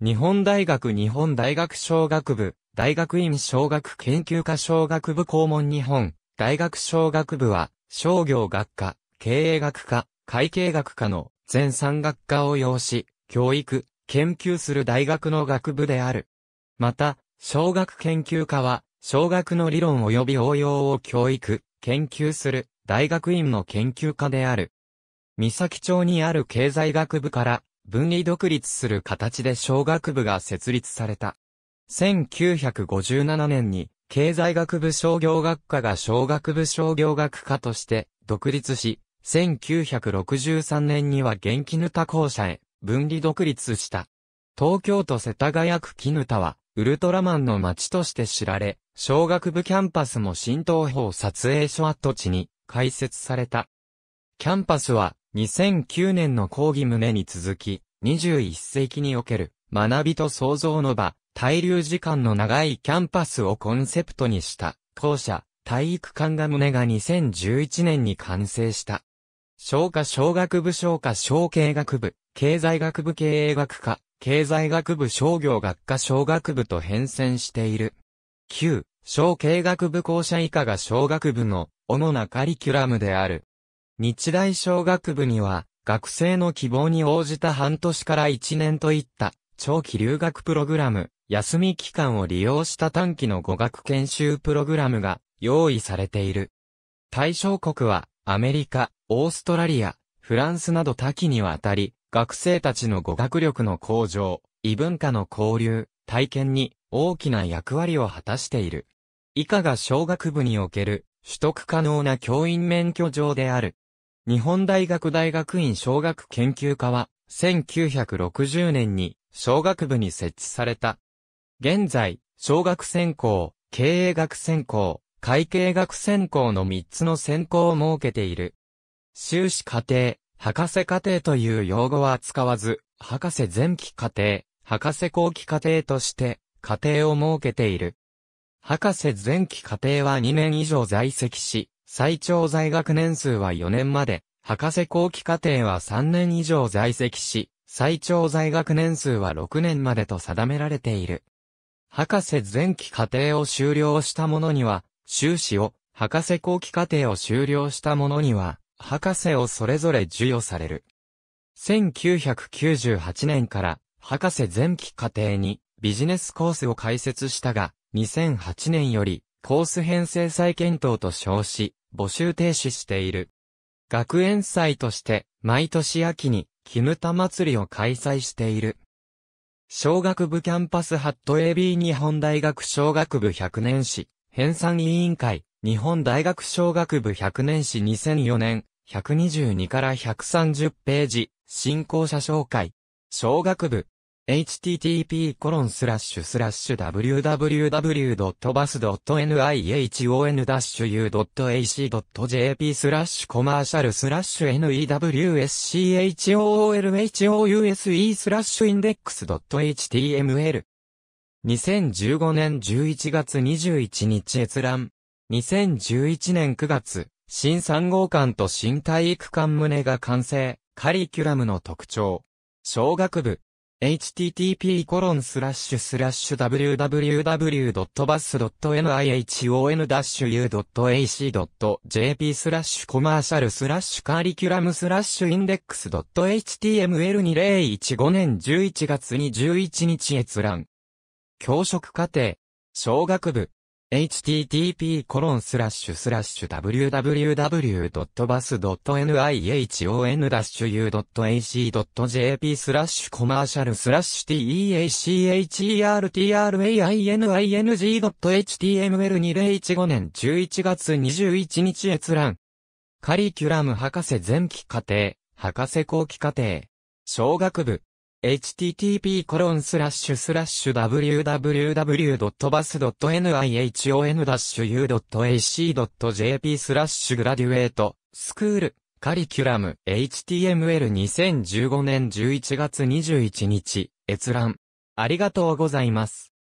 日本大学日本大学商学部、大学院商学研究科商学部校門日本、大学商学部は、商業学科、経営学科、会計学科の全産学科を要し、教育、研究する大学の学部である。また、小学研究科は、小学の理論及び応用を教育、研究する大学院の研究科である。三崎町にある経済学部から分離独立する形で小学部が設立された。1957年に、経済学部商業学科が商学部商業学科として独立し、1963年には元気ぬた校舎へ分離独立した。東京都世田谷区絹田は、ウルトラマンの街として知られ、小学部キャンパスも新東方撮影所跡地に開設された。キャンパスは2009年の講義旨に続き、21世紀における学びと創造の場、滞留時間の長いキャンパスをコンセプトにした校舎、体育館が胸が2011年に完成した。小科小学部小科小経学部、経済学部経営学科、経済学部商業学科小学部と変遷している。9、小経学部校舎以下が小学部の主なカリキュラムである。日大小学部には、学生の希望に応じた半年から1年といった長期留学プログラム、休み期間を利用した短期の語学研修プログラムが用意されている。対象国はアメリカ、オーストラリア、フランスなど多岐にわたり、学生たちの語学力の向上、異文化の交流、体験に大きな役割を果たしている。以下が小学部における取得可能な教員免許上である。日本大学大学院小学研究科は、1960年に小学部に設置された。現在、小学専攻、経営学専攻、会計学専攻の3つの専攻を設けている。修士課程、博士課程という用語は使わず、博士前期課程、博士後期課程として、課程を設けている。博士前期課程は2年以上在籍し、最長在学年数は4年まで、博士後期課程は3年以上在籍し、最長在学年数は6年までと定められている。博士前期課程を修了した者には、修士を、博士後期課程を修了した者には、博士をそれぞれ授与される。1998年から、博士前期課程にビジネスコースを開設したが、2008年より、コース編成再検討と称し、募集停止している。学園祭として、毎年秋に、ムタ祭りを開催している。小学部キャンパスハット AB 日本大学小学部100年史、編纂委員会、日本大学小学部100年史2004年、122から130ページ、新校舎紹介。小学部、http://www.bus.nihon-u.ac.jp スラッシュコマーシャルスラッシュ newscholhouse スラッシュインデックス .html 2015年11月21日閲覧2011年9月新3号館と新体育館棟が完成カリキュラムの特徴小学部 h t t p w w w b u s n i n o n u a c j p スラッシュコマーシャルスラッシュカリキュラムスラッシュインデックス .html2015 年11月に1日閲覧。教職課程、小学部。http://www.bus.nihon-u.ac.jp スラッシュコマーシャルスラッシュ teachertrinning.html2015 年11月21日閲覧。カリキュラム博士前期課程、博士後期課程、小学部。http://www.bus.nihon-ac.jp u スラッシュグラデュエートスクールカリキュラム HTML2015 年11月21日閲覧ありがとうございます。